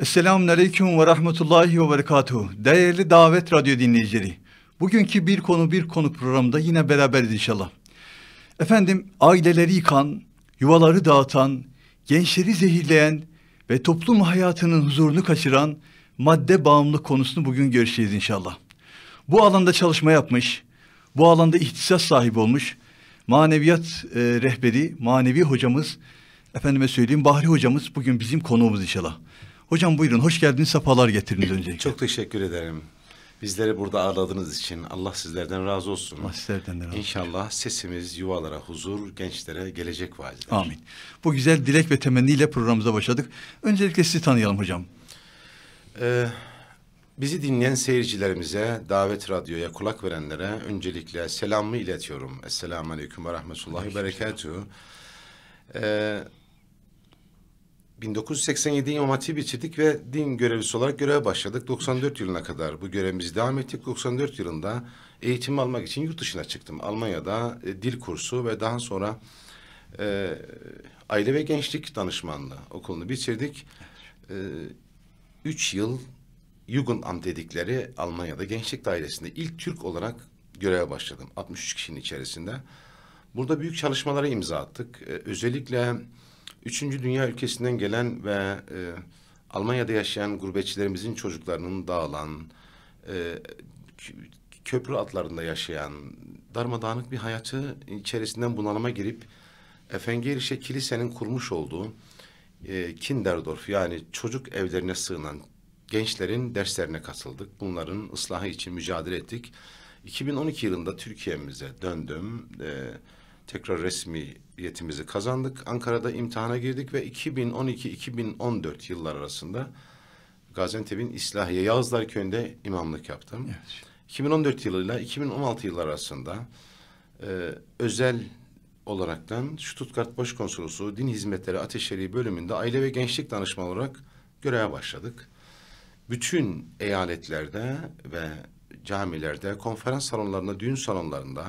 Esselamun Aleyküm ve Rahmetullahi ve Berekatuhu. Değerli Davet Radyo dinleyicileri. Bugünkü Bir Konu Bir konu programında yine beraberiz inşallah. Efendim aileleri yıkan, yuvaları dağıtan, gençleri zehirleyen ve toplum hayatının huzurunu kaçıran madde bağımlılık konusunu bugün görüşeceğiz inşallah. Bu alanda çalışma yapmış, bu alanda ihtisas sahibi olmuş maneviyat e, rehberi, manevi hocamız, efendime söyleyeyim Bahri hocamız bugün bizim konuğumuz inşallah. Hocam buyurun, hoş geldiniz, sefalar getiriniz öncelikle. Çok teşekkür ederim. Bizleri burada ağırladığınız için Allah sizlerden razı olsun. Allah sizlerden de razı olsun. İnşallah sesimiz yuvalara huzur, gençlere gelecek vaat Amin. Bu güzel dilek ve temenniyle programımıza başladık. Öncelikle sizi tanıyalım hocam. Ee, bizi dinleyen seyircilerimize, Davet Radyo'ya kulak verenlere öncelikle selamımı iletiyorum. Esselamu Aleyküm ve Rahmetullahi ve Berekatuhu. Ee, 1987 İmam Hatip bitirdik ve din görevlisi olarak göreve başladık. 94 yılına kadar bu görevimizi devam ettik. 94 yılında eğitim almak için yurt dışına çıktım. Almanya'da e, dil kursu ve daha sonra e, aile ve gençlik danışmanlığı okulunu bitirdik. E, üç yıl Jugendamt dedikleri Almanya'da gençlik dairesinde ilk Türk olarak göreve başladım. 63 kişinin içerisinde. Burada büyük çalışmalara imza attık. E, özellikle... Üçüncü dünya ülkesinden gelen ve e, Almanya'da yaşayan gurbetçilerimizin çocuklarının dağılan, e, köprü atlarında yaşayan, darmadağınık bir hayatı içerisinden bunalıma girip Efengeriş'e kilisenin kurmuş olduğu e, Kinderdorf yani çocuk evlerine sığınan gençlerin derslerine katıldık. Bunların ıslahı için mücadele ettik. 2012 yılında Türkiye'mize döndüm. E, tekrar resmi yetimizi kazandık. Ankara'da imtihana girdik ve 2012-2014 yıllar arasında Gaziantep'in İslahiye Yağızlar Köyü'nde imamlık yaptım. Evet. 2014 yılıyla 2016 yıllar arasında e, özel olaraktan Stuttgart Başkonsolosu Din Hizmetleri Ateşeri bölümünde aile ve gençlik danışmanı olarak göreve başladık. Bütün eyaletlerde ve camilerde, konferans salonlarında, düğün salonlarında,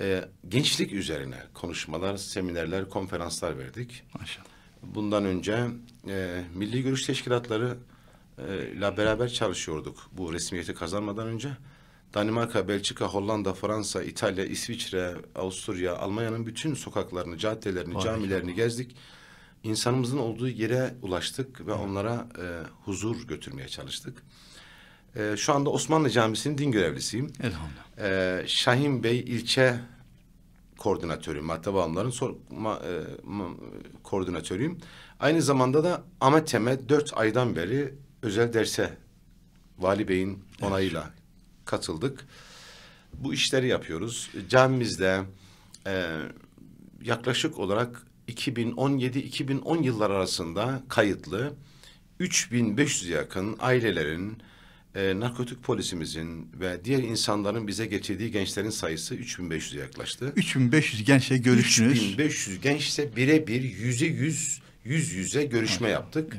e, gençlik üzerine konuşmalar, seminerler, konferanslar verdik. Maşallah. Bundan önce e, Milli Görüş Teşkilatları e, ile beraber çalışıyorduk bu resmiyeti kazanmadan önce. Danimarka, Belçika, Hollanda, Fransa, İtalya, İsviçre, Avusturya, Almanya'nın bütün sokaklarını, caddelerini, Vay camilerini ya. gezdik. İnsanımızın olduğu yere ulaştık ve evet. onlara e, huzur götürmeye çalıştık. E, şu anda Osmanlı Camisi'nin din görevlisiyim. Elhamdülillah. E, Şahin Bey ilçe koordinatörüyüm, madde bağımlıların sorma, e, ma, koordinatörüyüm. Aynı zamanda da Ametem'e dört aydan beri özel derse Vali Bey'in onayıyla evet. katıldık. Bu işleri yapıyoruz. Camimizde e, yaklaşık olarak 2017-2010 yıllar arasında kayıtlı 3500 yakın ailelerin e, narkotik polisimizin ve diğer insanların bize getirdiği gençlerin sayısı 3500'e yaklaştı. 3500 gençle görüştünüz. 3500 gençle birebir yüze yüz, yüz yüze görüşme yaptık.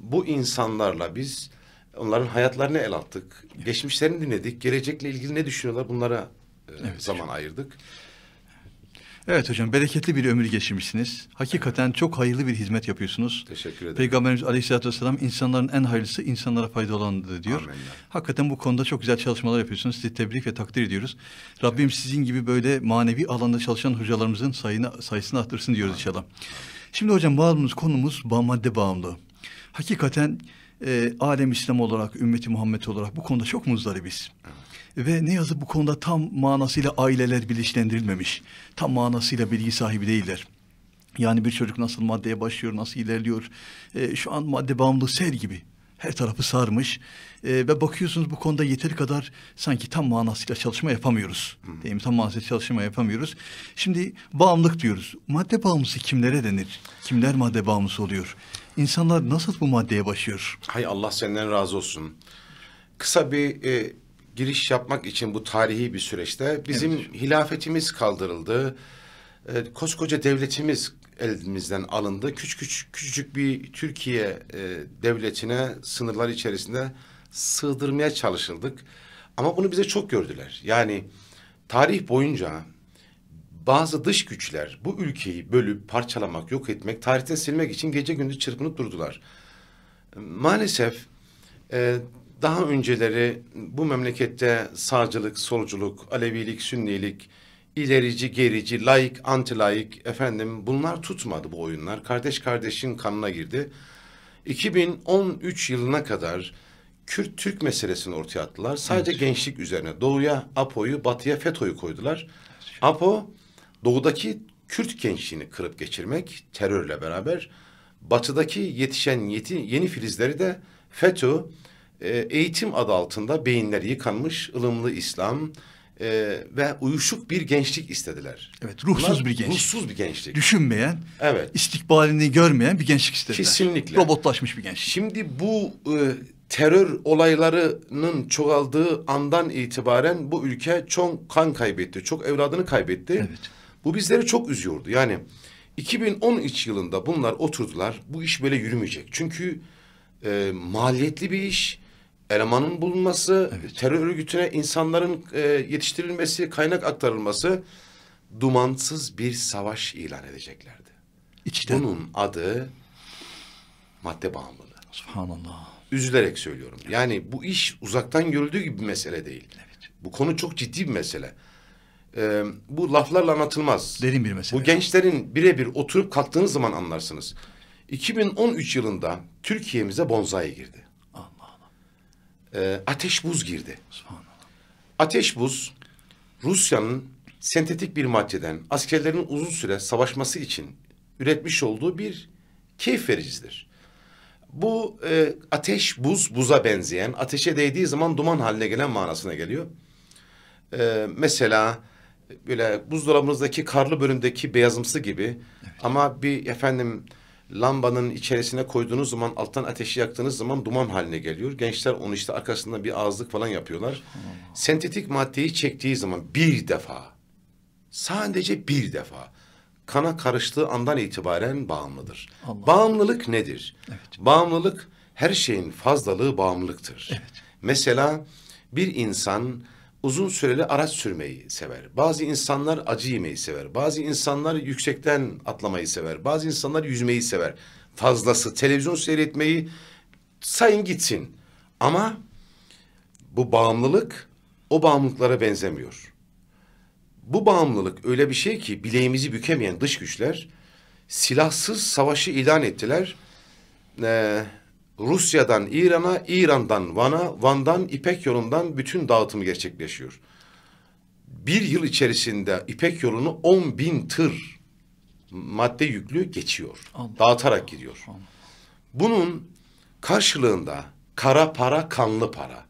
Bu insanlarla biz onların hayatlarını el attık. Geçmişlerini dinledik. Gelecekle ilgili ne düşünüyorlar bunlara e, evet. zaman ayırdık. Evet hocam bereketli bir ömür geçirmişsiniz. Hakikaten çok hayırlı bir hizmet yapıyorsunuz. Teşekkür ederim. Peygamberimiz Aleyhisselatü Vesselam insanların en hayırlısı insanlara fayda olandır diyor. Amenna. Hakikaten bu konuda çok güzel çalışmalar yapıyorsunuz. Sizi tebrik ve takdir ediyoruz. Evet. Rabbim sizin gibi böyle manevi alanda çalışan hocalarımızın sayını, sayısını arttırsın diyoruz Amenna. inşallah. Şimdi hocam bağımlımız konumuz madde bağımlılığı. Hakikaten e, alem İslam olarak, ümmeti Muhammed olarak bu konuda çok muzdaribiz. Evet ve ne yazık bu konuda tam manasıyla aileler bilinçlendirilmemiş. Tam manasıyla bilgi sahibi değiller. Yani bir çocuk nasıl maddeye başlıyor, nasıl ilerliyor. E, şu an madde bağımlı sel gibi her tarafı sarmış e, ve bakıyorsunuz bu konuda yeteri kadar sanki tam manasıyla çalışma yapamıyoruz. Hmm. Değil mi? Tam manasıyla çalışma yapamıyoruz. Şimdi bağımlılık diyoruz. Madde bağımlısı kimlere denir? Kimler madde bağımlısı oluyor? İnsanlar nasıl bu maddeye başlıyor? Hay Allah senden razı olsun. Kısa bir e, giriş yapmak için bu tarihi bir süreçte bizim evet. hilafetimiz kaldırıldı. E, koskoca devletimiz elimizden alındı. Küçük küçük küçük bir Türkiye e, devletine sınırlar içerisinde sığdırmaya çalışıldık. Ama bunu bize çok gördüler. Yani tarih boyunca bazı dış güçler bu ülkeyi bölüp parçalamak, yok etmek, tarihten silmek için gece gündüz çırpınıp durdular. Maalesef e, daha önceleri bu memlekette sağcılık, solculuk, Alevilik, Sünnilik, ilerici, gerici, layık, antilayık efendim bunlar tutmadı bu oyunlar. Kardeş kardeşin kanına girdi. 2013 yılına kadar Kürt-Türk meselesini ortaya attılar. Sadece evet. gençlik üzerine. Doğuya APO'yu, batıya FETÖ'yü koydular. APO doğudaki Kürt gençliğini kırıp geçirmek terörle beraber batıdaki yetişen yeti, yeni filizleri de FETÖ ee, eğitim adı altında beyinler yıkanmış, ılımlı İslam e, ve uyuşuk bir gençlik istediler. Evet, ruhsuz Bunlar, bir gençlik. Ruhsuz bir gençlik. Düşünmeyen, evet. istikbalini görmeyen bir gençlik istediler. Kesinlikle. Robotlaşmış bir gençlik. Şimdi bu e, terör olaylarının çoğaldığı andan itibaren bu ülke çok kan kaybetti, çok evladını kaybetti. Evet. Bu bizleri çok üzüyordu. Yani 2013 yılında bunlar oturdular. Bu iş böyle yürümeyecek. Çünkü e, maliyetli bir iş elemanın bulunması, evet. terör örgütüne insanların e, yetiştirilmesi, kaynak aktarılması dumansız bir savaş ilan edeceklerdi. İçten. Bunun adı madde bağımlılığı. Subhanallah. Üzülerek söylüyorum. Yani bu iş uzaktan görüldüğü gibi bir mesele değil. Evet. Bu konu çok ciddi bir mesele. Ee, bu laflarla anlatılmaz. Derin bir mesele. Bu gençlerin birebir oturup kalktığınız zaman anlarsınız. 2013 yılında Türkiye'mize bonzai girdi e, ateş buz girdi. Ateş buz Rusya'nın sentetik bir maddeden askerlerin uzun süre savaşması için üretmiş olduğu bir keyif vericidir. Bu e, ateş buz buza benzeyen ateşe değdiği zaman duman haline gelen manasına geliyor. E, mesela böyle buzdolabınızdaki karlı bölümdeki beyazımsı gibi evet. ama bir efendim lambanın içerisine koyduğunuz zaman alttan ateşi yaktığınız zaman duman haline geliyor. Gençler onu işte arkasında bir ağızlık falan yapıyorlar. Sentetik maddeyi çektiği zaman bir defa sadece bir defa kana karıştığı andan itibaren bağımlıdır. Allah. Bağımlılık nedir? Evet. Bağımlılık her şeyin fazlalığı bağımlılıktır. Evet. Mesela bir insan uzun süreli araç sürmeyi sever. Bazı insanlar acı yemeyi sever. Bazı insanlar yüksekten atlamayı sever. Bazı insanlar yüzmeyi sever. Fazlası televizyon seyretmeyi sayın gitsin. Ama bu bağımlılık o bağımlılıklara benzemiyor. Bu bağımlılık öyle bir şey ki bileğimizi bükemeyen dış güçler silahsız savaşı ilan ettiler. Ee, Rusya'dan İran'a, İran'dan Van'a, Van'dan İpek yolundan bütün dağıtımı gerçekleşiyor. Bir yıl içerisinde İpek yolunu 10 bin tır madde yüklü geçiyor. Allah dağıtarak Allah gidiyor. Allah. Bunun karşılığında kara para, kanlı para.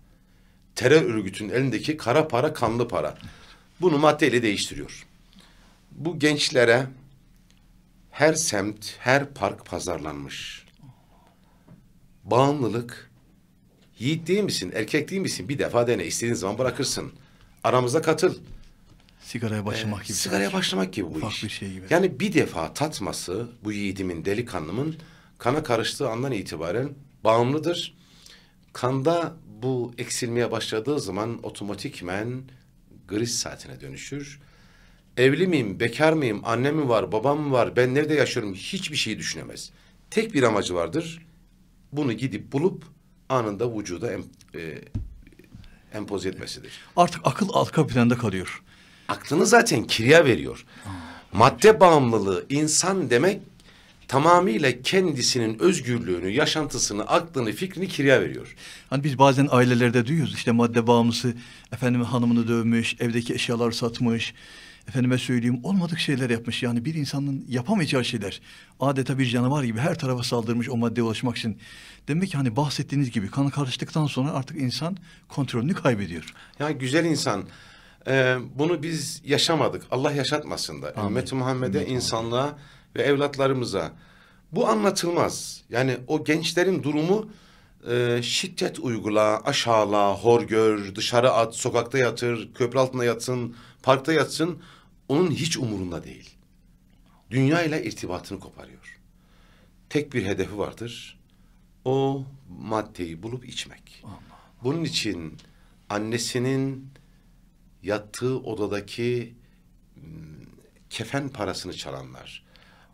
Terör örgütünün elindeki kara para, kanlı para. Bunu maddeyle değiştiriyor. Bu gençlere her semt, her park pazarlanmış bağımlılık yiğit değil misin, erkek değil misin? Bir defa dene, istediğin zaman bırakırsın. Aramıza katıl. Sigaraya ee, başlamak ee, gibi. Sigaraya sanki. başlamak gibi bu Ufak iş. bir şey gibi. Yani bir defa tatması bu yiğidimin, delikanlımın kana karıştığı andan itibaren bağımlıdır. Kanda bu eksilmeye başladığı zaman otomatikmen gris saatine dönüşür. Evli miyim, bekar mıyım, annem mi var, babam mı var, ben nerede yaşıyorum hiçbir şeyi düşünemez. Tek bir amacı vardır bunu gidip bulup anında vücuda em, e, empoze etmesidir. Artık akıl arka planda kalıyor. Aklını zaten kirya veriyor. Madde bağımlılığı insan demek tamamıyla kendisinin özgürlüğünü, yaşantısını, aklını, fikrini kirya veriyor. Hani biz bazen ailelerde duyuyoruz işte madde bağımlısı efendim hanımını dövmüş, evdeki eşyaları satmış, efendime söyleyeyim olmadık şeyler yapmış. Yani bir insanın yapamayacağı şeyler. Adeta bir canavar gibi her tarafa saldırmış o maddeye ulaşmak için. Demek ki hani bahsettiğiniz gibi kan karıştıktan sonra artık insan kontrolünü kaybediyor. Yani güzel insan e, bunu biz yaşamadık. Allah yaşatmasın da. ümmet Muhammed'e, Ümmet insanlığa Muhammed. ve evlatlarımıza. Bu anlatılmaz. Yani o gençlerin durumu e, şiddet uygula, aşağıla, hor gör, dışarı at, sokakta yatır, köprü altında yatsın, parkta yatsın onun hiç umurunda değil. Dünya ile irtibatını koparıyor. Tek bir hedefi vardır. O maddeyi bulup içmek. Bunun için annesinin yattığı odadaki hmm, kefen parasını çalanlar,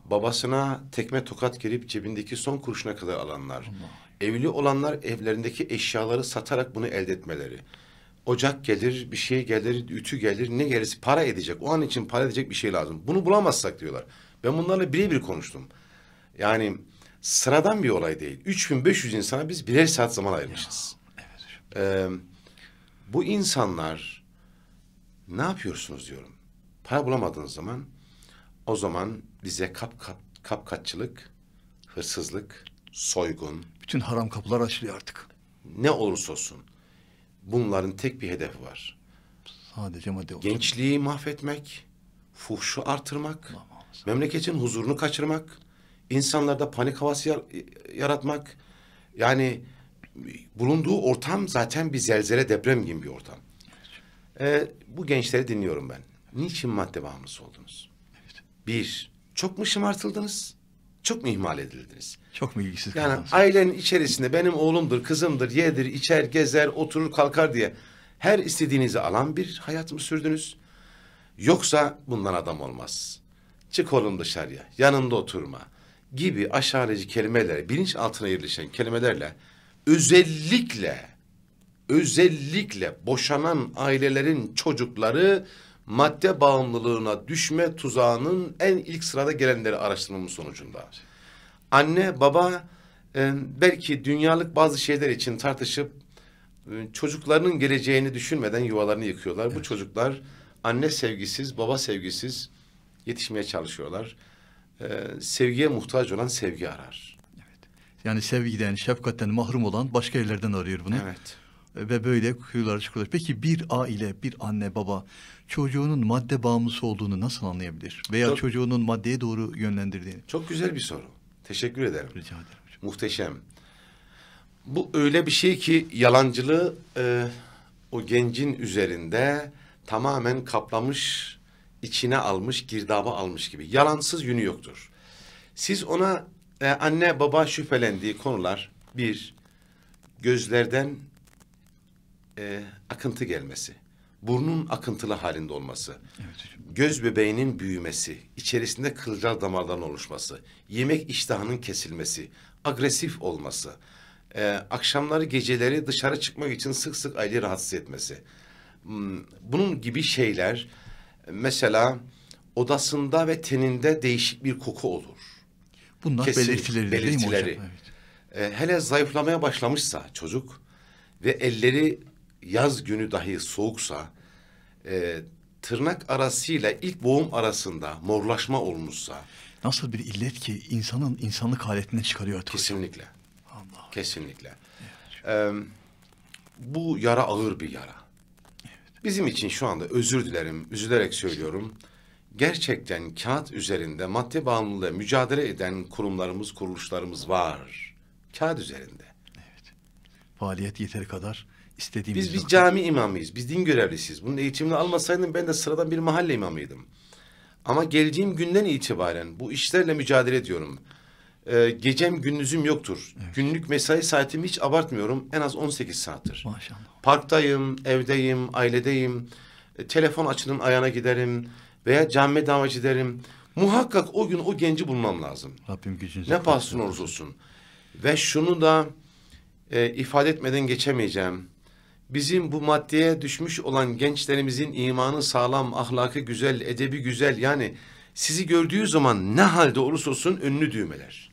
babasına tekme tokat gelip cebindeki son kuruşuna kadar alanlar, Allah. evli olanlar evlerindeki eşyaları satarak bunu elde etmeleri, ocak gelir, bir şey gelir, ütü gelir, ne gelirse para edecek. O an için para edecek bir şey lazım. Bunu bulamazsak diyorlar. Ben bunlarla birebir konuştum. Yani sıradan bir olay değil. 3500 insana biz birer saat zaman ayırmışız. Ya, evet. Ee, bu insanlar ne yapıyorsunuz diyorum. Para bulamadığınız zaman o zaman bize kap, kap kapkaççılık, hırsızlık, soygun. Bütün haram kapılar açılıyor artık. Ne olursa olsun. Bunların tek bir hedefi var. Sadece madde olsun. Gençliği mahvetmek, fuhşu artırmak, Allah Allah. memleketin huzurunu kaçırmak, insanlarda panik havası yaratmak. Yani bulunduğu ortam zaten bir zelzele deprem gibi bir ortam. Ee, bu gençleri dinliyorum ben. Niçin madde bağımlısı oldunuz? Evet. Bir, çok mu şımartıldınız? Çok mu ihmal edildiniz? Çok mu ilgisiz Yani kaldınız? ailenin içerisinde benim oğlumdur, kızımdır, yedir, içer, gezer, oturur, kalkar diye her istediğinizi alan bir hayat mı sürdünüz? Yoksa bundan adam olmaz. Çık oğlum dışarıya, yanımda oturma gibi aşağılayıcı kelimeler, bilinç altına yerleşen kelimelerle özellikle özellikle boşanan ailelerin çocukları madde bağımlılığına düşme tuzağının en ilk sırada gelenleri araştırmamın sonucunda. Anne, baba e, belki dünyalık bazı şeyler için tartışıp e, çocuklarının geleceğini düşünmeden yuvalarını yıkıyorlar. Evet. Bu çocuklar anne sevgisiz, baba sevgisiz yetişmeye çalışıyorlar. E, sevgiye muhtaç olan sevgi arar. Evet. Yani sevgiden, şefkatten mahrum olan başka yerlerden arıyor bunu. Evet. E, ve böyle kuyular çıkıyorlar Peki bir aile, bir anne baba çocuğunun madde bağımlısı olduğunu nasıl anlayabilir? Veya Çok... çocuğunun maddeye doğru yönlendirdiğini. Çok güzel bir soru. Teşekkür ederim. Rica ederim. Muhteşem. Bu öyle bir şey ki yalancılığı e, o gencin üzerinde tamamen kaplamış, içine almış, girdaba almış gibi. Yalansız günü yoktur. Siz ona e, anne baba şüphelendiği konular bir, gözlerden e, akıntı gelmesi burnun akıntılı halinde olması, evet. göz bebeğinin büyümesi, içerisinde kılcal damardan oluşması, yemek iştahının kesilmesi, agresif olması, e, akşamları geceleri dışarı çıkmak için sık sık aileyi rahatsız etmesi. Hmm, bunun gibi şeyler mesela odasında ve teninde değişik bir koku olur. Bunlar Kesin, belirtileri, belirtileri değil mi hocam? Evet. E, hele zayıflamaya başlamışsa çocuk ve elleri yaz günü dahi soğuksa e, tırnak arasıyla ilk boğum arasında morlaşma olmuşsa nasıl bir illet ki insanın insanlık haletinden çıkarıyor tuvalet. Kesinlikle. Allah. Kesinlikle. Ee, bu yara ağır bir yara. Evet. Bizim için şu anda özür dilerim, üzülerek söylüyorum. Gerçekten kağıt üzerinde madde bağımlılığı mücadele eden kurumlarımız, kuruluşlarımız var. Kağıt üzerinde. Evet. Faaliyet yeteri kadar istediğimiz Biz bir cami imamıyız. Biz din görevlisiyiz. Bunun eğitimini almasaydım ben de sıradan bir mahalle imamıydım. Ama geleceğim günden itibaren bu işlerle mücadele ediyorum. Ee, gecem gündüzüm yoktur. Evet. Günlük mesai saatimi hiç abartmıyorum. En az 18 saattir. Maşallah. Parktayım, evdeyim, ailedeyim. E, telefon açının ayağına giderim. Veya camiye davet ederim. Muhakkak o gün o genci bulmam lazım. Rabbim gücünüzü. Ne pahasına olsun. Ve şunu da e, ifade etmeden geçemeyeceğim bizim bu maddeye düşmüş olan gençlerimizin imanı sağlam, ahlakı güzel, edebi güzel yani sizi gördüğü zaman ne halde olursa olsun önünü düğmeler.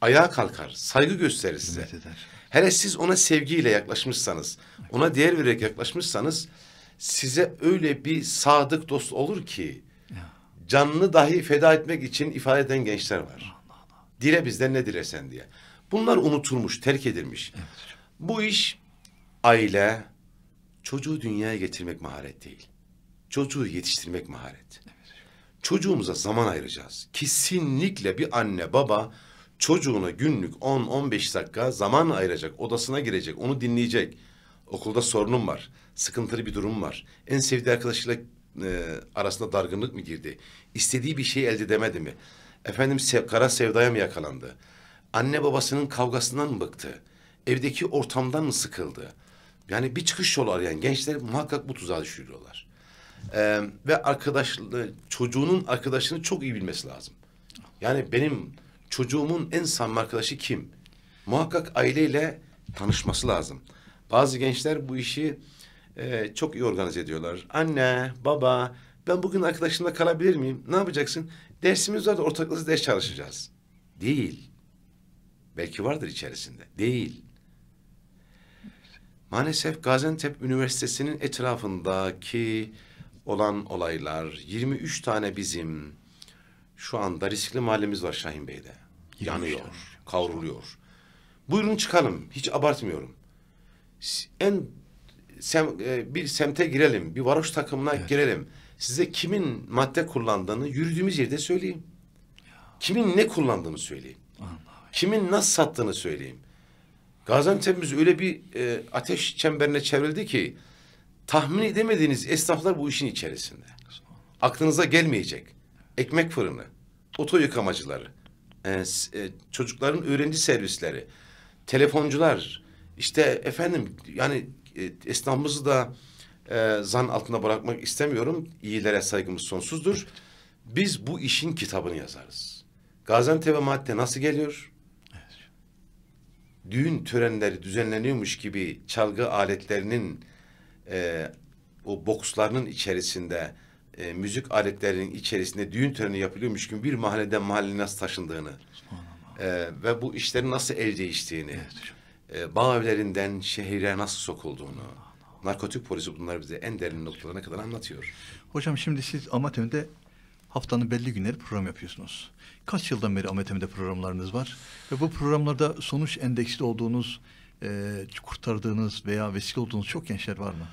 Ayağa kalkar, saygı gösterir size. Hele siz ona sevgiyle yaklaşmışsanız, ona değer vererek yaklaşmışsanız size öyle bir sadık dost olur ki canını dahi feda etmek için ifade eden gençler var. Dile bizden ne dilersen diye. Bunlar unutulmuş, terk edilmiş. Bu iş aile, çocuğu dünyaya getirmek maharet değil. Çocuğu yetiştirmek maharet. Evet. Çocuğumuza zaman ayıracağız. Kesinlikle bir anne baba çocuğuna günlük 10-15 dakika zaman ayıracak. Odasına girecek, onu dinleyecek. Okulda sorunum var, sıkıntılı bir durum var. En sevdiği arkadaşıyla e, arasında dargınlık mı girdi? İstediği bir şey elde edemedi mi? Efendim sev, kara sevdaya mı yakalandı? Anne babasının kavgasından mı bıktı? Evdeki ortamdan mı sıkıldı? Yani bir çıkış yolu arayan gençler muhakkak bu tuzağa düşürüyorlar. Ee, ve arkadaşlığı, çocuğunun arkadaşını çok iyi bilmesi lazım. Yani benim çocuğumun en samimi arkadaşı kim? Muhakkak aileyle tanışması lazım. Bazı gençler bu işi e, çok iyi organize ediyorlar. Anne, baba, ben bugün arkadaşımla kalabilir miyim? Ne yapacaksın? Dersimiz var da ortaklaşa ders çalışacağız. Değil. Belki vardır içerisinde. Değil. Maalesef Gaziantep Üniversitesi'nin etrafındaki olan olaylar 23 tane bizim şu anda riskli mahallemiz var Şahin Bey'de. Yanıyor, tane. kavruluyor. Buyurun çıkalım. Hiç abartmıyorum. En sem, e, bir semte girelim, bir varoş takımına evet. girelim. Size kimin madde kullandığını yürüdüğümüz yerde söyleyeyim. Kimin ne kullandığını söyleyeyim. Kimin nasıl sattığını söyleyeyim. Gaziantep'imiz öyle bir e, ateş çemberine çevrildi ki tahmin edemediğiniz esnaflar bu işin içerisinde. Aklınıza gelmeyecek. Ekmek fırını, oto yıkamacıları, e, e, çocukların öğrenci servisleri, telefoncular, işte efendim yani e, esnafımızı da e, zan altında bırakmak istemiyorum. İyilere saygımız sonsuzdur. Biz bu işin kitabını yazarız. Gaziantep'e madde nasıl geliyor? düğün törenleri düzenleniyormuş gibi çalgı aletlerinin e, o bokslarının içerisinde e, müzik aletlerinin içerisinde düğün töreni yapılıyormuş gibi bir mahalleden mahalleye nasıl taşındığını e, ve bu işlerin nasıl el değiştiğini evet. e, bağ evlerinden şehire nasıl sokulduğunu narkotik polisi bunları bize en derin noktalarına kadar anlatıyor. Hocam şimdi siz amatörde haftanın belli günleri program yapıyorsunuz. Kaç yıldan beri Ametem'de programlarınız var? Ve bu programlarda sonuç endeksli olduğunuz, e, kurtardığınız veya vesile olduğunuz çok gençler var mı?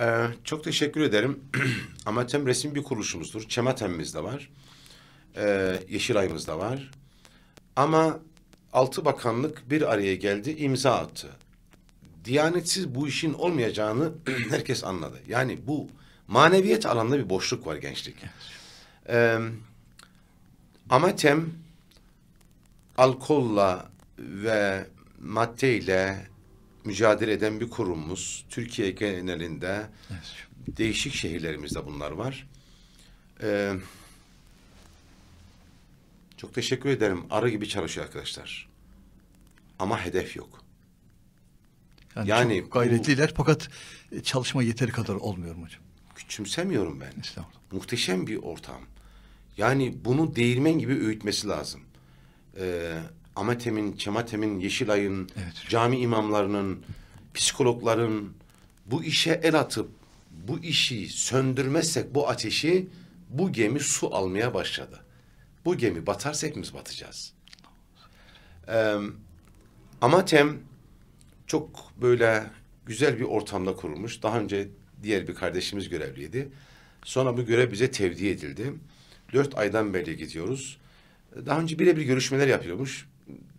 Ee, çok teşekkür ederim. Amatem resim bir kuruluşumuzdur. Çematem'imiz de var. Ee, Yeşilay'ımız da var. Ama altı bakanlık bir araya geldi, imza attı. Diyanetsiz bu işin olmayacağını herkes anladı. Yani bu maneviyet alanında bir boşluk var gençlik. Ee, amatem alkolla ve maddeyle mücadele eden bir kurumumuz. Türkiye genelinde evet. değişik şehirlerimizde bunlar var. Ee, çok teşekkür ederim. Arı gibi çalışıyor arkadaşlar. Ama hedef yok. Yani, yani çok gayretliler bu, fakat e, çalışma yeteri kadar olmuyor hocam. Küçümsemiyorum ben. Muhteşem bir ortam. Yani bunu değirmen gibi öğütmesi lazım. Ee, Amatem'in, Çematem'in, Yeşilay'ın, evet. cami imamlarının, psikologların bu işe el atıp bu işi söndürmezsek bu ateşi bu gemi su almaya başladı. Bu gemi batarsa hepimiz batacağız. Ee, Amatem çok böyle güzel bir ortamda kurulmuş. Daha önce diğer bir kardeşimiz görevliydi. Sonra bu görev bize tevdi edildi dört aydan beri gidiyoruz. Daha önce birebir görüşmeler yapıyormuş.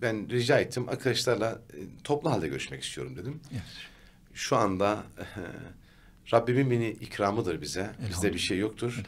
Ben rica ettim arkadaşlarla e, toplu halde görüşmek istiyorum dedim. Evet. Şu anda Rabbimin beni ikramıdır bize. Bizde bir şey yoktur.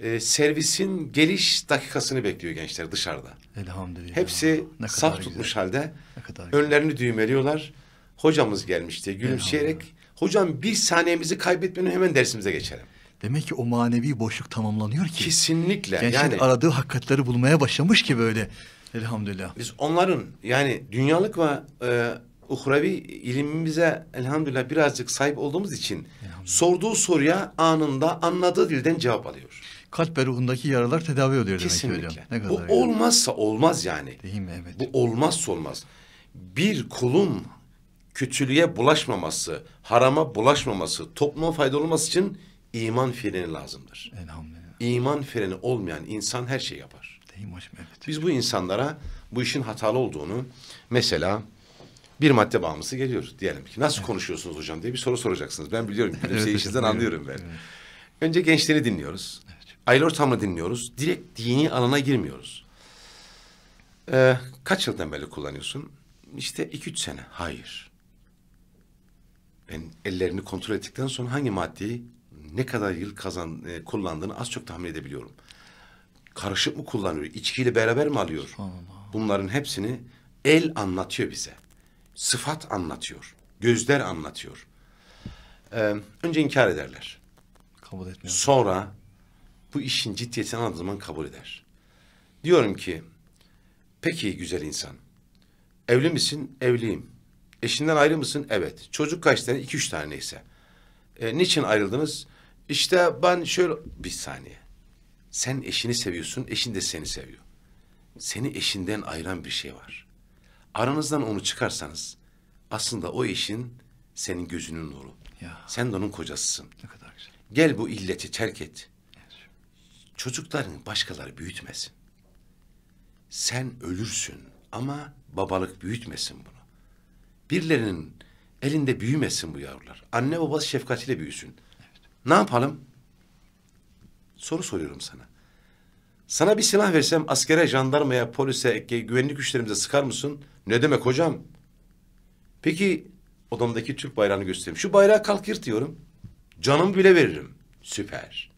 E, servisin geliş dakikasını bekliyor gençler dışarıda. Elhamdülillah. Hepsi ne saf güzel. tutmuş halde. Ne kadar önlerini düğmeliyorlar. Hocamız gelmişti gülümseyerek. Hocam bir saniyemizi kaybetmenin hemen dersimize geçelim. Demek ki o manevi boşluk tamamlanıyor ki. Kesinlikle. Gençler yani, aradığı hakikatleri bulmaya başlamış ki böyle. Elhamdülillah. Biz onların yani dünyalık ve e, uhrevi ilimimize elhamdülillah birazcık sahip olduğumuz için sorduğu soruya anında anladığı dilden cevap alıyor. Kalp ve ruhundaki yaralar tedavi oluyor Kesinlikle. demek ki hocam. Ne Bu yani. olmazsa olmaz yani. Değil mi? Evet. Bu olmazsa olmaz. Bir kulun kötülüğe bulaşmaması, harama bulaşmaması, topluma faydalı olması için iman freni lazımdır. Elhamdülillah. İman freni olmayan insan her şeyi yapar. Deyim hocam evet. Biz bu insanlara bu işin hatalı olduğunu mesela bir madde bağımlısı geliyoruz diyelim ki nasıl evet. konuşuyorsunuz hocam diye bir soru soracaksınız. Ben biliyorum gülümseyişinizden evet, anlıyorum ben. Evet. Önce gençleri dinliyoruz. Evet. Aile ortamını dinliyoruz. Direkt dini alana girmiyoruz. Ee, kaç yıldan beri kullanıyorsun? İşte iki üç sene. Hayır. Ben ellerini kontrol ettikten sonra hangi maddeyi ne kadar yıl kazan e, kullandığını az çok tahmin edebiliyorum. Karışık mı kullanıyor? İçkiyle beraber mi alıyor? Bunların hepsini el anlatıyor bize. Sıfat anlatıyor. Gözler anlatıyor. Ee, önce inkar ederler. Kabul etmiyor. Sonra bu işin ciddiyetini anladığı zaman kabul eder. Diyorum ki peki güzel insan. Evli misin? Evliyim. Eşinden ayrı mısın? Evet. Çocuk kaç tane? İki üç tane ise. E, niçin ayrıldınız? İşte ben şöyle... Bir saniye. Sen eşini seviyorsun, eşin de seni seviyor. Seni eşinden ayıran bir şey var. Aranızdan onu çıkarsanız... ...aslında o eşin senin gözünün nuru. Ya. Sen de onun kocasısın. Ne kadar güzel. Gel bu illeti terk et. Evet. başkaları büyütmesin. Sen ölürsün ama babalık büyütmesin bunu. Birilerinin elinde büyümesin bu yavrular. Anne babası şefkatiyle büyüsün. Ne yapalım? Soru soruyorum sana. Sana bir silah versem askere, jandarmaya, polise, güvenlik güçlerimize sıkar mısın? Ne demek hocam? Peki odamdaki Türk bayrağını göstereyim. Şu bayrağı kalkır diyorum. Canım bile veririm. Süper.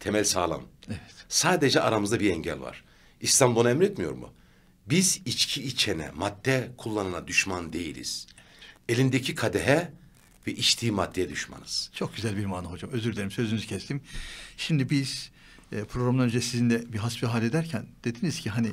Temel sağlam. Evet. Sadece aramızda bir engel var. İslam bunu emretmiyor mu? Biz içki içene, madde kullanana düşman değiliz. Elindeki kadehe ve içtiği maddeye düşmanız. Çok güzel bir mana hocam. Özür dilerim sözünüzü kestim. Şimdi biz e, programdan önce sizinle bir hasbihal ederken dediniz ki hani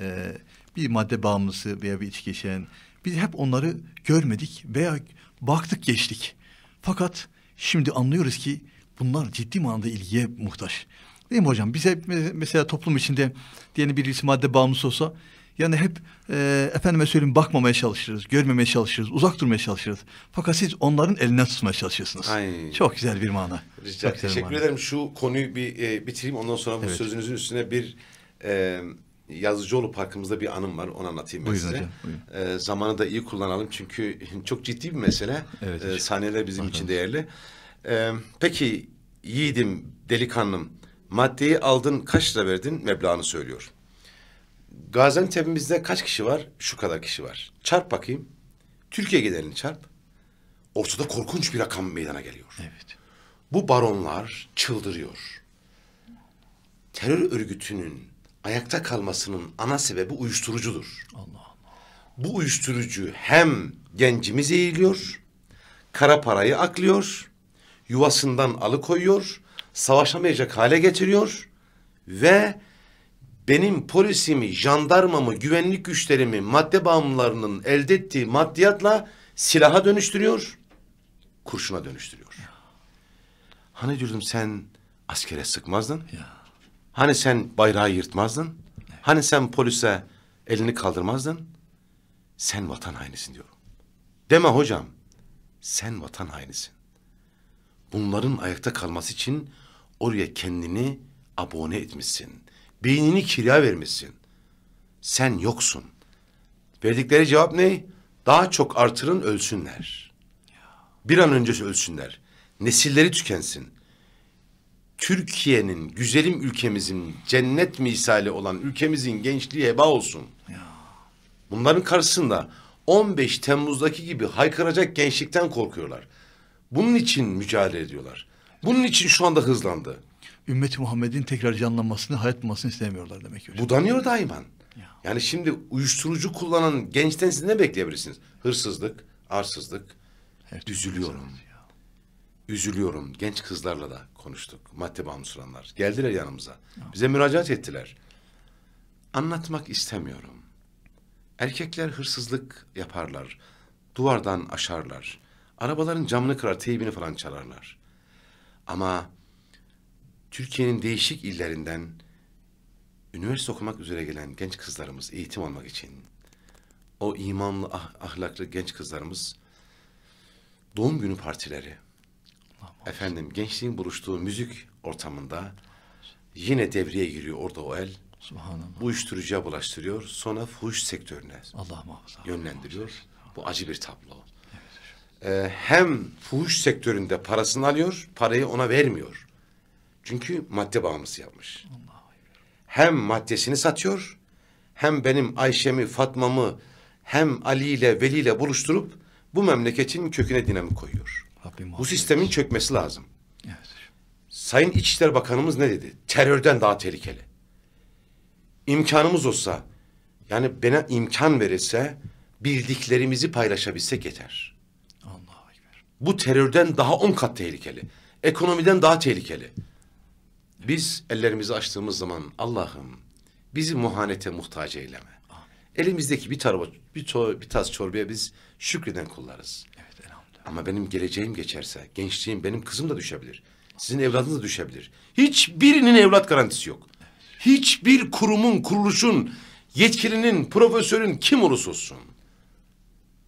e, bir madde bağımlısı veya bir içki içen biz hep onları görmedik veya baktık geçtik. Fakat şimdi anlıyoruz ki bunlar ciddi manada ilgiye muhtaç. Değil mi hocam? Bize mesela toplum içinde diyelim birisi madde bağımlısı olsa yani hep e, efendime söyleyeyim bakmamaya çalışırız, görmemeye çalışırız, uzak durmaya çalışırız. Fakat siz onların eline tutmaya çalışırsınız. Ay. Çok güzel bir mana. Rica Çok teşekkür mana. ederim. Şu konuyu bir e, bitireyim. Ondan sonra bu evet. sözünüzün üstüne bir e, Yazıcıoğlu Parkımızda bir anım var. Onu anlatayım buyurun size. Hocam, buyurun. E, zamanı da iyi kullanalım çünkü çok ciddi bir mesele. Evet, e, sahneler bizim Bakalım. için değerli. E, peki yiğidim, delikanlım maddeyi aldın kaç lira verdin meblağını söylüyor. Gaziantep'imizde kaç kişi var? Şu kadar kişi var. Çarp bakayım. Türkiye giderini çarp. Ortada korkunç bir rakam meydana geliyor. Evet. Bu baronlar çıldırıyor. Terör örgütünün ayakta kalmasının ana sebebi uyuşturucudur. Allah Allah. Bu uyuşturucu hem gencimi eğiliyor, kara parayı aklıyor, yuvasından alıkoyuyor, savaşamayacak hale getiriyor ve benim polisimi, jandarmamı, güvenlik güçlerimi madde bağımlılarının elde ettiği maddiyatla silaha dönüştürüyor, kurşuna dönüştürüyor. Ya. Hani diyordum sen askere sıkmazdın? Ya. Hani sen bayrağı yırtmazdın? Evet. Hani sen polise elini kaldırmazdın? Sen vatan hainisin diyorum. Deme hocam, sen vatan hainisin. Bunların ayakta kalması için oraya kendini abone etmişsin. Beynini kira vermişsin. Sen yoksun. Verdikleri cevap ne? Daha çok artırın ölsünler. Bir an önce ölsünler. Nesilleri tükensin. Türkiye'nin, güzelim ülkemizin, cennet misali olan ülkemizin gençliği heba olsun. Bunların karşısında 15 Temmuz'daki gibi haykıracak gençlikten korkuyorlar. Bunun için mücadele ediyorlar. Bunun için şu anda hızlandı ümmeti Muhammed'in tekrar canlanmasını, hayat bulmasını istemiyorlar demek ki. Budanıyor daima. Ya. Yani şimdi uyuşturucu kullanan gençten siz ne bekleyebilirsiniz? Hırsızlık, arsızlık. Evet, Üzülüyorum. Üzülüyorum. Genç kızlarla da konuştuk. Madde bağımlısı olanlar. Geldiler yanımıza. Ya. Bize müracaat ettiler. Anlatmak istemiyorum. Erkekler hırsızlık yaparlar. Duvardan aşarlar. Arabaların camını kırar, teybini falan çalarlar. Ama Türkiye'nin değişik illerinden üniversite okumak üzere gelen genç kızlarımız eğitim almak için o imanlı, ah, ahlaklı genç kızlarımız doğum günü partileri, Allah efendim olsun. gençliğin buluştuğu müzik ortamında yine devreye giriyor orada o el. Subhanallah. Bu uyuşturucuya bulaştırıyor. Sonra fuhuş sektörüne Allah muhafaza, yönlendiriyor. Allah Bu acı bir tablo. Evet. Ee, hem fuhuş sektöründe parasını alıyor, parayı ona vermiyor. Çünkü madde bağımlısı yapmış. Hem maddesini satıyor, hem benim Ayşe'mi, Fatma'mı, hem Ali ile Veli ile buluşturup bu memleketin köküne dinamik koyuyor. bu sistemin çökmesi lazım. Evet. Sayın İçişleri Bakanımız ne dedi? Terörden daha tehlikeli. İmkanımız olsa, yani bana imkan verirse, bildiklerimizi paylaşabilsek yeter. allah Bu terörden daha on kat tehlikeli. Ekonomiden daha tehlikeli. Biz ellerimizi açtığımız zaman Allah'ım bizi muhanete muhtaç eyleme. Amin. Elimizdeki bir, tarba, bir, to, bir tas çorbaya biz şükreden kullarız. Evet elhamdülillah. Ama benim geleceğim geçerse, gençliğim benim kızım da düşebilir. Sizin evladınız da düşebilir. Hiçbirinin evlat garantisi yok. Evet. Hiçbir kurumun, kuruluşun, yetkilinin, profesörün kim olursa olsun.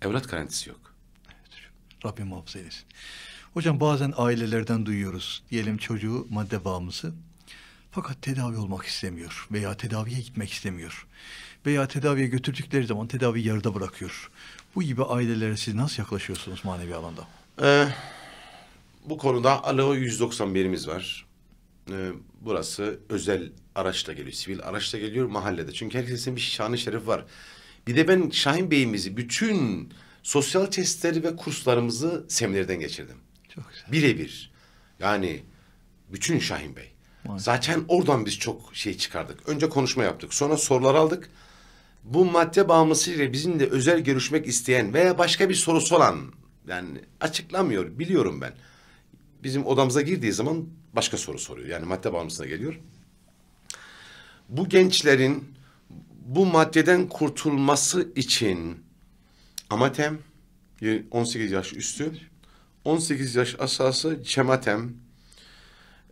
Evlat garantisi yok. Evet. Rabbim muhafaza eylesin. Hocam bazen ailelerden duyuyoruz. Diyelim çocuğu madde bağımlısı. Fakat tedavi olmak istemiyor veya tedaviye gitmek istemiyor. Veya tedaviye götürdükleri zaman tedavi yarıda bırakıyor. Bu gibi ailelere siz nasıl yaklaşıyorsunuz manevi alanda? Ee, bu konuda Alo 191'imiz var. Ee, burası özel araçla geliyor, sivil araçla geliyor mahallede. Çünkü herkesin bir şanı şeref var. Bir de ben Şahin Bey'imizi bütün sosyal testleri ve kurslarımızı seminerden geçirdim. Birebir. Yani bütün Şahin Bey. Maalesef. Zaten oradan biz çok şey çıkardık. Önce konuşma yaptık. Sonra sorular aldık. Bu madde bizim de özel görüşmek isteyen veya başka bir sorusu olan yani açıklamıyor biliyorum ben. Bizim odamıza girdiği zaman başka soru soruyor. Yani madde bağımlısına geliyor. Bu gençlerin bu maddeden kurtulması için amatem 18 yaş üstü 18 yaş asası çematem,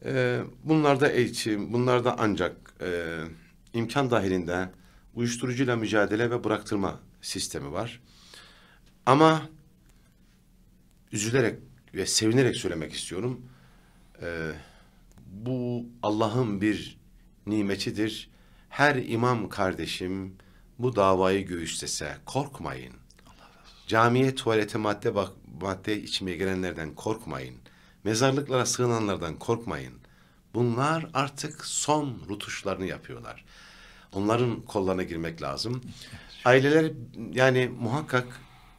E, ee, bunlarda eğitim, bunlarda ancak e, imkan dahilinde uyuşturucuyla mücadele ve bıraktırma sistemi var. Ama üzülerek ve sevinerek söylemek istiyorum. E, bu Allah'ın bir nimetidir. Her imam kardeşim bu davayı göğüslese korkmayın.'' Camiye, tuvalete madde bak madde içmeye gelenlerden korkmayın. Mezarlıklara sığınanlardan korkmayın. Bunlar artık son rutuşlarını yapıyorlar. Onların kollarına girmek lazım. Aileler yani muhakkak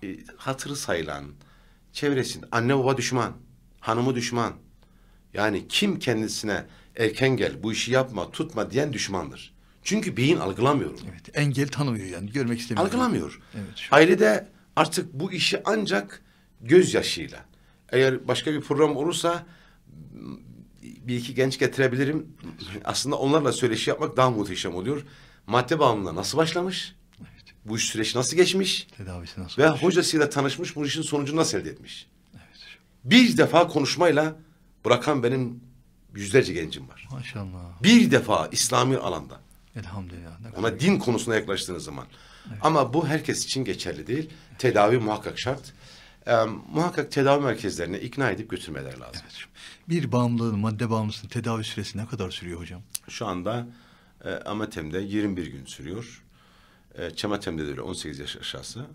e, hatırı sayılan çevresinde anne baba düşman, hanımı düşman. Yani kim kendisine erken gel, bu işi yapma, tutma diyen düşmandır. Çünkü beyin algılamıyor. Evet, engel tanımıyor yani, görmek istemiyor. Algılamıyor. Evet, şu Ailede Artık bu işi ancak gözyaşıyla. Eğer başka bir program olursa bir iki genç getirebilirim. Aslında onlarla söyleşi yapmak daha muhteşem oluyor. Madde bağımlılığı nasıl başlamış? Evet. Bu iş süreci nasıl geçmiş? Tedavisi nasıl? Ve geçmiş? hocasıyla tanışmış, bu işin sonucu nasıl elde etmiş? Evet. Bir defa konuşmayla bırakan benim yüzlerce gencim var. Maşallah. Bir defa İslami alanda. Elhamdülillah. Ona din konusuna yaklaştığınız zaman. Ama bu herkes için geçerli değil. Tedavi muhakkak şart. E, muhakkak tedavi merkezlerine ikna edip götürmeler lazım. Evet. Bir bağımlılığın, madde bağımlısının tedavi süresi ne kadar sürüyor hocam? Şu anda e, Amatem'de 21 gün sürüyor. E, Çematem'de de öyle 18 yaş aşağısı.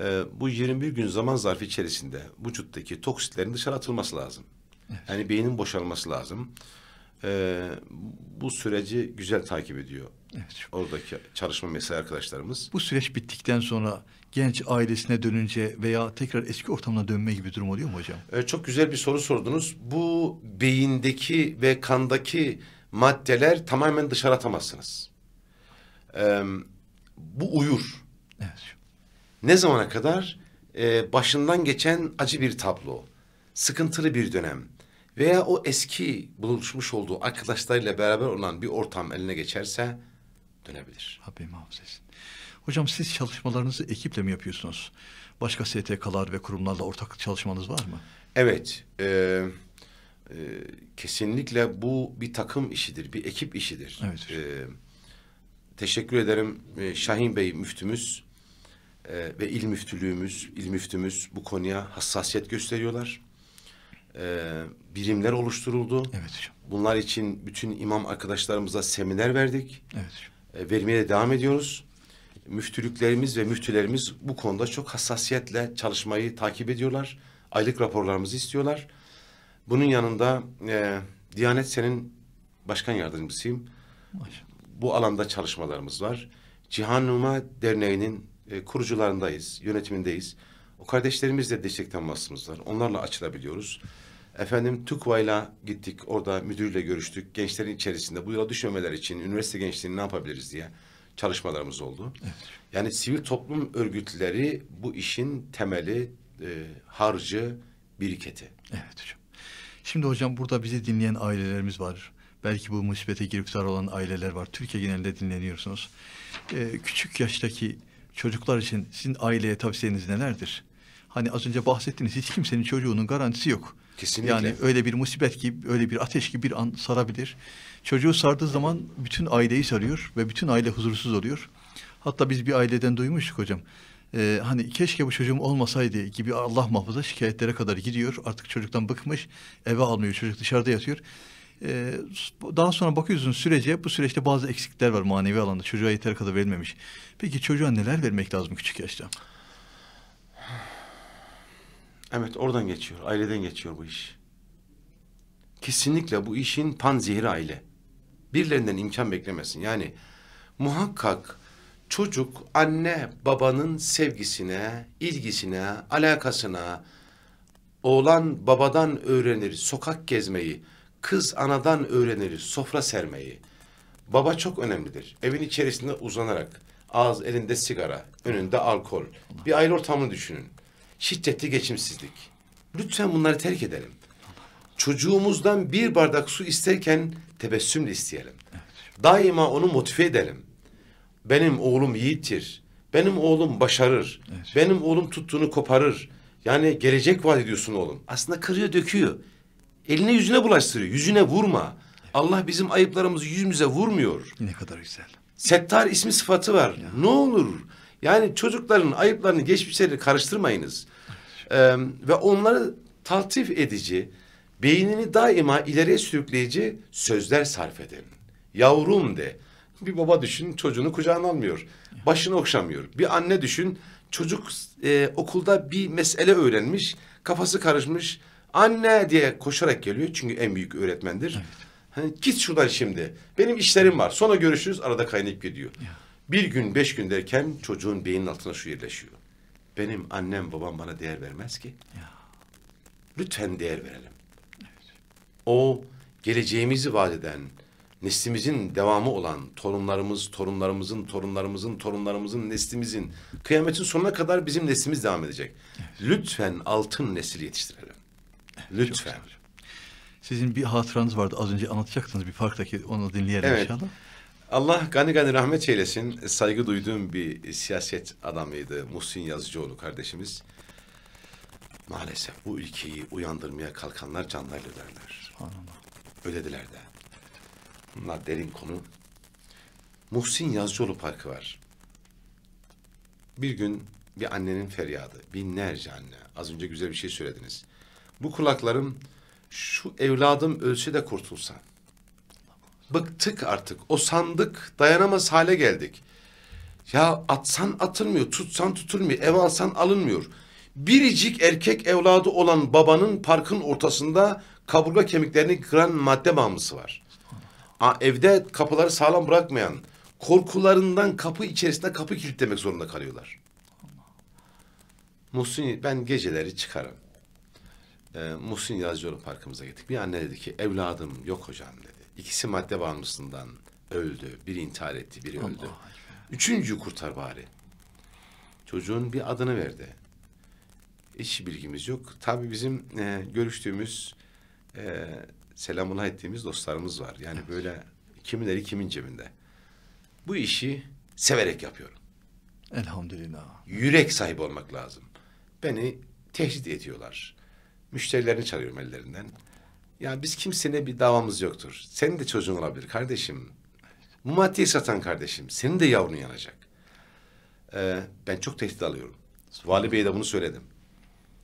E, bu 21 gün zaman zarfı içerisinde vücuttaki toksitlerin dışarı atılması lazım. Evet. Yani beynin boşalması lazım. E, bu süreci güzel takip ediyor Evet. Oradaki çalışma mesai arkadaşlarımız. Bu süreç bittikten sonra genç ailesine dönünce veya tekrar eski ortamına dönme gibi durum oluyor mu hocam? Ee, çok güzel bir soru sordunuz. Bu beyindeki ve kandaki maddeler tamamen dışarı atamazsınız. Ee, bu uyur. Evet. Ne zamana kadar? Ee, başından geçen acı bir tablo, sıkıntılı bir dönem veya o eski buluşmuş olduğu arkadaşlarıyla beraber olan bir ortam eline geçerse dönebilir. Rabbim hafız Hocam siz çalışmalarınızı ekiple mi yapıyorsunuz? Başka STK'lar ve kurumlarla ortak çalışmanız var mı? Evet. E, e, kesinlikle bu bir takım işidir, bir ekip işidir. Evet. E, teşekkür ederim e, Şahin Bey müftümüz e, ve il müftülüğümüz, il müftümüz bu konuya hassasiyet gösteriyorlar. E, birimler oluşturuldu. Evet hocam. Bunlar için bütün imam arkadaşlarımıza seminer verdik. Evet hocam. E, vermeye de devam ediyoruz. Müftülüklerimiz ve müftülerimiz bu konuda çok hassasiyetle çalışmayı takip ediyorlar. Aylık raporlarımızı istiyorlar. Bunun yanında e, Diyanet Sen'in başkan yardımcısıyım. Maşallah. Bu alanda çalışmalarımız var. Cihanuma Derneği'nin e, kurucularındayız, yönetimindeyiz. O kardeşlerimizle destekten vasfımız var. Onlarla açılabiliyoruz. Efendim TÜKVA'yla gittik. Orada müdürle görüştük. Gençlerin içerisinde bu yola düşmemeler için üniversite gençliğini ne yapabiliriz diye çalışmalarımız oldu. Evet. Yani sivil toplum örgütleri bu işin temeli, e, harcı, biriketi. Evet hocam. Şimdi hocam burada bizi dinleyen ailelerimiz var. Belki bu musibete giriftar olan aileler var. Türkiye genelinde dinleniyorsunuz. Ee, küçük yaştaki çocuklar için sizin aileye tavsiyeniz nelerdir? Hani az önce bahsettiniz hiç kimsenin çocuğunun garantisi yok. Kesinlikle. Yani öyle bir musibet ki öyle bir ateş ki bir an sarabilir. Çocuğu sardığı zaman bütün aileyi sarıyor ve bütün aile huzursuz oluyor. Hatta biz bir aileden duymuştuk hocam. Ee, hani keşke bu çocuğum olmasaydı gibi Allah muhafaza şikayetlere kadar gidiyor. Artık çocuktan bıkmış, eve almıyor, çocuk dışarıda yatıyor. Ee, daha sonra bakıyorsun sürece, bu süreçte bazı eksiklikler var manevi alanda. Çocuğa yeter kadar verilmemiş. Peki çocuğa neler vermek lazım küçük yaşta? Evet oradan geçiyor. Aileden geçiyor bu iş. Kesinlikle bu işin panzehri aile. Birilerinden imkan beklemesin. Yani muhakkak çocuk anne babanın sevgisine, ilgisine, alakasına, oğlan babadan öğrenir sokak gezmeyi, kız anadan öğrenir sofra sermeyi. Baba çok önemlidir. Evin içerisinde uzanarak, ağız elinde sigara, önünde alkol. Bir aile ortamını düşünün şiddetli geçimsizlik. Lütfen bunları terk edelim. Çocuğumuzdan bir bardak su isterken tebessümle isteyelim. Daima onu motive edelim. Benim oğlum yiğittir. Benim oğlum başarır. Benim oğlum tuttuğunu koparır. Yani gelecek vaat ediyorsun oğlum. Aslında kırıyor döküyor. Eline yüzüne bulaştırıyor. Yüzüne vurma. Allah bizim ayıplarımızı yüzümüze vurmuyor. Ne kadar güzel. Settar ismi sıfatı var. Ya. Ne olur yani çocukların ayıplarını geçmişleri karıştırmayınız. Ee, ve onları taltif edici, beynini daima ileriye sürükleyici sözler sarf edin. Yavrum de. Bir baba düşün çocuğunu kucağına almıyor. Başını okşamıyor. Bir anne düşün çocuk e, okulda bir mesele öğrenmiş. Kafası karışmış. Anne diye koşarak geliyor. Çünkü en büyük öğretmendir. Evet. Hani git şuradan şimdi. Benim işlerim var. Sonra görüşürüz. Arada kaynayıp gidiyor. Ya. Bir gün beş gün derken çocuğun beynin altına şu yerleşiyor. Benim annem babam bana değer vermez ki. Ya. Lütfen değer verelim. Evet. O geleceğimizi vaat eden, neslimizin devamı olan torunlarımız, torunlarımızın, torunlarımızın, torunlarımızın, neslimizin kıyametin sonuna kadar bizim neslimiz devam edecek. Evet. Lütfen altın nesil yetiştirelim. Evet, Lütfen. Sizin bir hatıranız vardı az önce anlatacaktınız bir parktaki onu dinleyelim evet. inşallah. Allah gani gani rahmet eylesin. Saygı duyduğum bir siyaset adamıydı Muhsin Yazıcıoğlu kardeşimiz. Maalesef bu ülkeyi uyandırmaya kalkanlar canlarıyla derler. Ödediler de. Bunlar derin konu. Muhsin Yazıcıoğlu Parkı var. Bir gün bir annenin feryadı. Binlerce anne. Az önce güzel bir şey söylediniz. Bu kulaklarım şu evladım ölse de kurtulsa. Bıktık artık. O sandık dayanamaz hale geldik. Ya atsan atılmıyor, tutsan tutulmuyor, ev alsan alınmıyor. Biricik erkek evladı olan babanın parkın ortasında kaburga kemiklerini kıran madde bağımlısı var. Aa, evde kapıları sağlam bırakmayan, korkularından kapı içerisinde kapı kilitlemek zorunda kalıyorlar. Muhsin, ben geceleri çıkarım. Ee, Muhsin Yazıcıoğlu parkımıza gittik. Bir anne dedi ki evladım yok hocam dedi. İkisi madde bağımlısından öldü. Biri intihar etti, biri öldü. Allah. Üçüncü kurtar bari. Çocuğun bir adını verdi. Hiç bilgimiz yok. Tabii bizim e, görüştüğümüz, e, selamına ettiğimiz dostlarımız var. Yani evet. böyle kimin eli kimin cebinde. Bu işi severek yapıyorum. Elhamdülillah. Yürek sahibi olmak lazım. Beni tehdit ediyorlar. Müşterilerini çalıyorum ellerinden. Yani biz kimsene bir davamız yoktur. Senin de çocuğun olabilir kardeşim. Bu maddeyi satan kardeşim. Senin de yavrun yanacak. Ee, ben çok tehdit alıyorum. Vali Bey'e de bunu söyledim.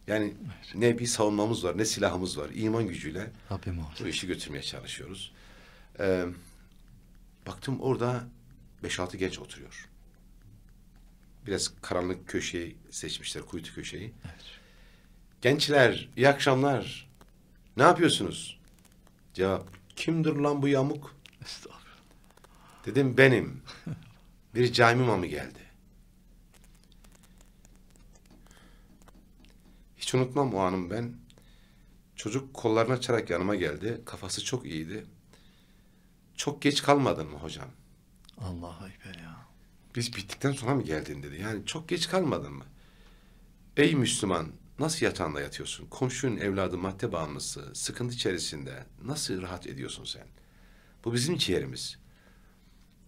Yani ne bir savunmamız var ne silahımız var. İman gücüyle bu işi götürmeye çalışıyoruz. Ee, baktım orada beş altı genç oturuyor. Biraz karanlık köşeyi seçmişler, kuytu köşeyi. Evet. Gençler, iyi akşamlar. Ne yapıyorsunuz? Cevap. Kimdir lan bu yamuk? Estağfurullah. Dedim benim. Bir camima mı geldi? Hiç unutmam o anım ben. Çocuk kollarını açarak yanıma geldi. Kafası çok iyiydi. Çok geç kalmadın mı hocam? Allah ekber ya. Biz bittikten sonra mı geldin dedi. Yani çok geç kalmadın mı? Ey Müslüman Nasıl yatağında yatıyorsun? Komşunun evladı madde bağımlısı, sıkıntı içerisinde nasıl rahat ediyorsun sen? Bu bizim ciğerimiz.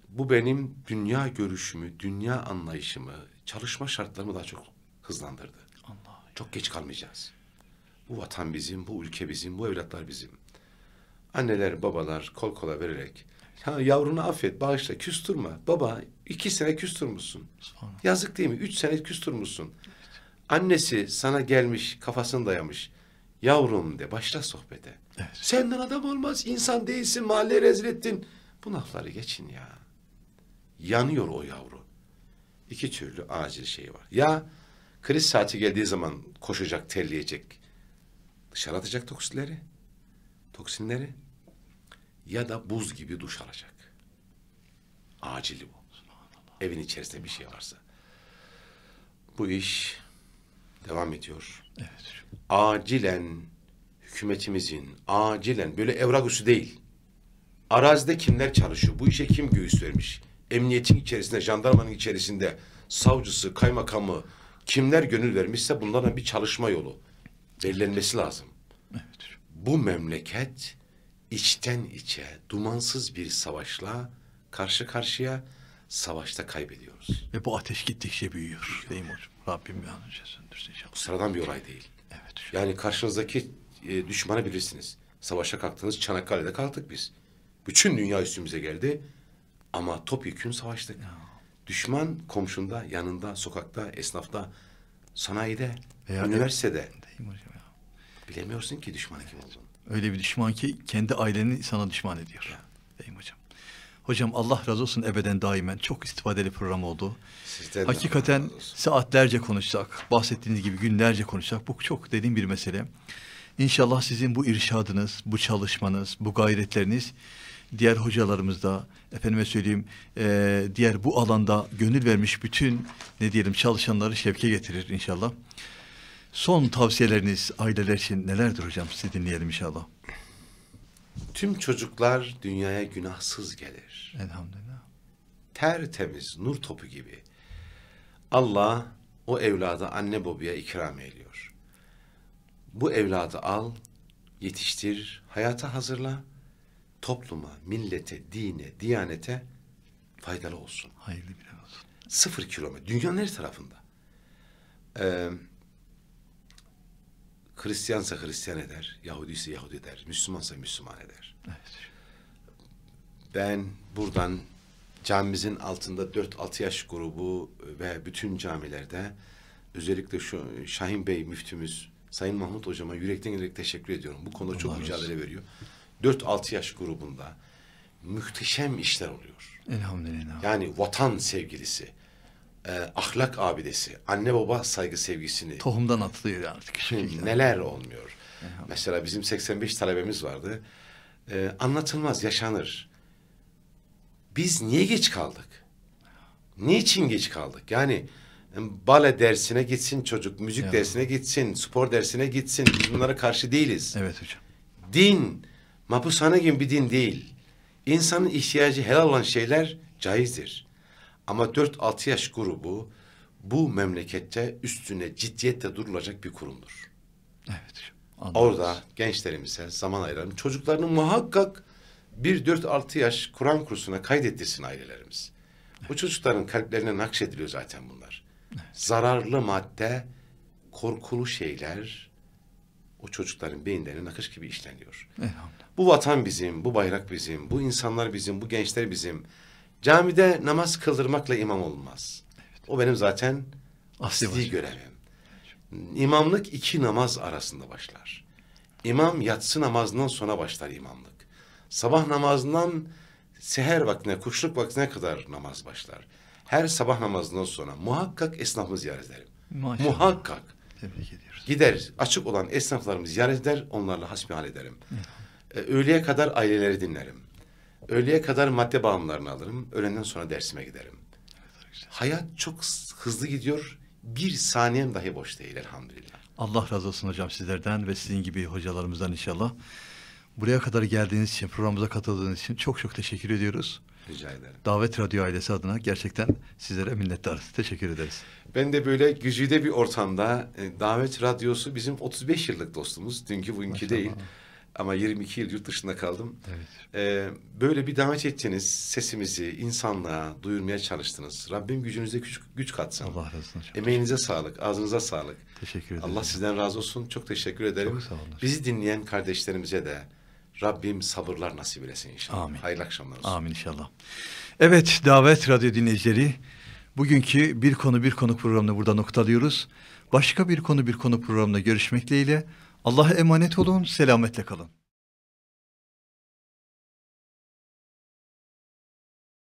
Bu benim dünya görüşümü, dünya anlayışımı, çalışma şartlarımı daha çok hızlandırdı. Allah. Çok geç kalmayacağız. Bu vatan bizim, bu ülke bizim, bu evlatlar bizim. Anneler, babalar kol kola vererek ya yavrunu affet, bağışla, küstürme. Baba iki sene küstürmüşsün. Yazık değil mi? Üç sene küstürmüşsün. Annesi sana gelmiş kafasını dayamış. Yavrum de başla sohbete. Evet. Senden adam olmaz insan değilsin mahalle rezil ettin. Bu lafları geçin ya. Yanıyor o yavru. İki türlü acil şey var. Ya kriz saati geldiği zaman koşacak terleyecek. Dışarı atacak toksinleri. Toksinleri. Ya da buz gibi duş alacak. Acili bu. Evin içerisinde bir şey varsa. Bu iş devam ediyor. Evet. Acilen hükümetimizin acilen böyle evrak üstü değil. Arazide kimler çalışıyor? Bu işe kim göğüs vermiş? Emniyetin içerisinde, jandarmanın içerisinde savcısı, kaymakamı kimler gönül vermişse bunların bir çalışma yolu belirlenmesi lazım. Evet. Bu memleket içten içe dumansız bir savaşla karşı karşıya savaşta kaybediyoruz. Ve bu ateş gittikçe büyüyor, büyüyor. değil mi hocam? Rabbim yanıcısın olacaktır inşallah. Bu sıradan bir olay değil. Evet. Şu yani karşınızdaki e, düşmanı bilirsiniz. Savaşa kalktınız, Çanakkale'de kalktık biz. Bütün dünya üstümüze geldi ama topyekün savaştık. Ya. Düşman komşunda, yanında, sokakta, esnafta, sanayide, Veya üniversitede. Değil, değil mi hocam ya? Bilemiyorsun ki düşmanı evet. kim olduğunu. Öyle bir düşman ki kendi aileni sana düşman ediyor. Ya. Değil mi hocam? Hocam Allah razı olsun ebeden daimen. Çok istifadeli program oldu. Sizden Hakikaten saatlerce konuşsak, bahsettiğiniz gibi günlerce konuşsak bu çok dediğim bir mesele. İnşallah sizin bu irşadınız, bu çalışmanız, bu gayretleriniz diğer hocalarımızda, efendime söyleyeyim, e, diğer bu alanda gönül vermiş bütün ne diyelim çalışanları şevke getirir inşallah. Son tavsiyeleriniz aileler için nelerdir hocam? Sizi dinleyelim inşallah. Tüm çocuklar dünyaya günahsız gelir. Elhamdülillah. Tertemiz, nur topu gibi. Allah o evladı anne babaya ikram ediyor. Bu evladı al, yetiştir, hayata hazırla, topluma, millete, dine, diyanete faydalı olsun. Hayırlı bir olsun. Sıfır kilometre, dünyanın her tarafında. Ee, Hristiyansa Hristiyan eder, Yahudi ise Yahudi eder, Müslümansa Müslüman eder. Evet. Ben buradan camimizin altında dört altı yaş grubu ve bütün camilerde özellikle şu Şahin Bey müftümüz Sayın Mahmut hocama yürekten yürekten teşekkür ediyorum. Bu konuda Allah çok olsun. mücadele veriyor. Dört altı yaş grubunda muhteşem işler oluyor. Elhamdülillah. Yani vatan sevgilisi, e, ahlak abidesi, anne baba saygı sevgisini... Tohumdan atılıyor artık. Neler olmuyor. Mesela bizim 85 talebemiz vardı. E, anlatılmaz, yaşanır. Biz niye geç kaldık? Niçin geç kaldık? Yani e, bale dersine gitsin çocuk, müzik ya. dersine gitsin, spor dersine gitsin. Biz bunlara karşı değiliz. Evet hocam. Din, mapushane gibi bir din değil. İnsanın ihtiyacı helal olan şeyler caizdir. Ama 4-6 yaş grubu bu memlekette üstüne ciddiyetle durulacak bir kurumdur. Evet. Anladım. Orada gençlerimize zaman ayıralım. Çocuklarını muhakkak bir dört altı yaş Kur'an kursuna kaydettirsin ailelerimiz. Evet. çocukların kalplerine nakşediliyor zaten bunlar. Evet. Zararlı madde, korkulu şeyler o çocukların beyinlerine nakış gibi işleniyor. Elhamdülillah. Bu vatan bizim, bu bayrak bizim, bu insanlar bizim, bu gençler bizim. Camide namaz kıldırmakla imam olmaz. Evet. O benim zaten asli, asli görevim. İmamlık iki namaz arasında başlar. İmam yatsı namazından sonra başlar imamlık. Sabah namazından seher vaktine, kuşluk vaktine kadar namaz başlar. Her sabah namazından sonra muhakkak esnafımı ziyaret ederim. Maşallah. Muhakkak. Tebrik ediyoruz. Gideriz. açık olan esnaflarımı ziyaret eder, onlarla hasbihal ederim. Evet. Ee, öğleye kadar aileleri dinlerim. Öğleye kadar madde bağımlarını alırım. Öğlenden sonra dersime giderim. Hayat çok hızlı gidiyor. Bir saniyem dahi boş değil elhamdülillah. Allah razı olsun hocam sizlerden ve sizin gibi hocalarımızdan inşallah. Buraya kadar geldiğiniz için, programımıza katıldığınız için çok çok teşekkür ediyoruz. Rica ederim. Davet Radyo ailesi adına gerçekten sizlere minnettarız. Teşekkür ederiz. Ben de böyle güzide bir ortamda e, Davet Radyosu bizim 35 yıllık dostumuz. Dünkü bugünkü Maşallah. değil ama 22 yıl yurt dışında kaldım. Evet. Ee, böyle bir davet ettiniz, sesimizi insanlığa duyurmaya çalıştınız. Rabbim gücünüze güç, güç katsın. Allah razı olsun. Emeğinize sağlık, ağzınıza sağlık. Teşekkür ederim. Allah sizden razı olsun. Çok teşekkür ederim. Çok sağ olun. Bizi dinleyen kardeşlerimize de Rabbim sabırlar nasip eylesin inşallah. Amin. Hayırlı akşamlar olsun. Amin inşallah. Evet, davet radyo dinleyicileri. Bugünkü bir konu bir konu programını burada noktalıyoruz. Başka bir konu bir konu programında görüşmek dileğiyle. Allah'a emanet olun, selametle kalın.